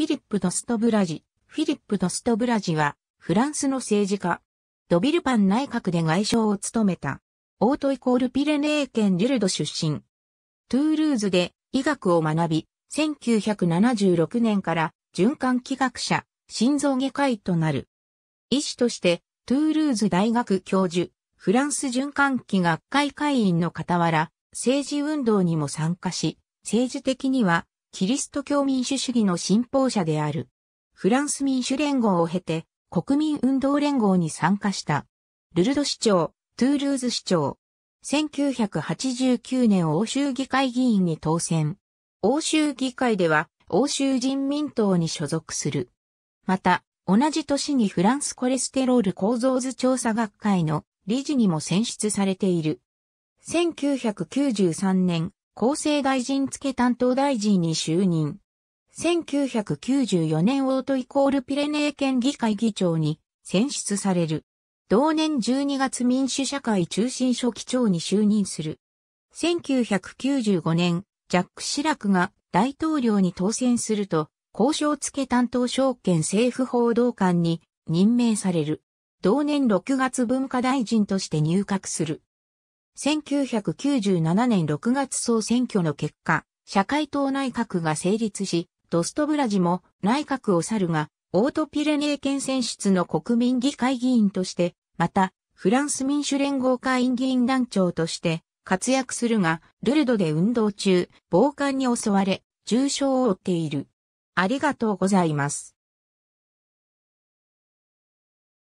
フィリップ・ドストブラジ。フィリップ・ドストブラジは、フランスの政治家。ドビルパン内閣で外相を務めた。オートイコールピレネー県リルド出身。トゥールーズで医学を学び、1976年から循環器学者、心臓外科医となる。医師として、トゥールーズ大学教授、フランス循環器学会会員の傍ら、政治運動にも参加し、政治的にはキリスト教民主主義の信奉者である。フランス民主連合を経て、国民運動連合に参加した。ルルド市長、トゥールーズ市長。1989年欧州議会議員に当選。欧州議会では、欧州人民党に所属する。また、同じ年にフランスコレステロール構造図調査学会の理事にも選出されている。1993年、厚生大臣付担当大臣に就任。1994年オートイコールピレネー県議会議長に選出される。同年12月民主社会中心書記長に就任する。1995年、ジャック・シラクが大統領に当選すると、交渉付担当証券政府報道官に任命される。同年6月文化大臣として入閣する。1997年6月総選挙の結果、社会党内閣が成立し、ドストブラジも内閣を去るが、オートピレネー県選出の国民議会議員として、また、フランス民主連合会議員団長として活躍するが、ルルドで運動中、暴漢に襲われ、重傷を負っている。ありがとうございます。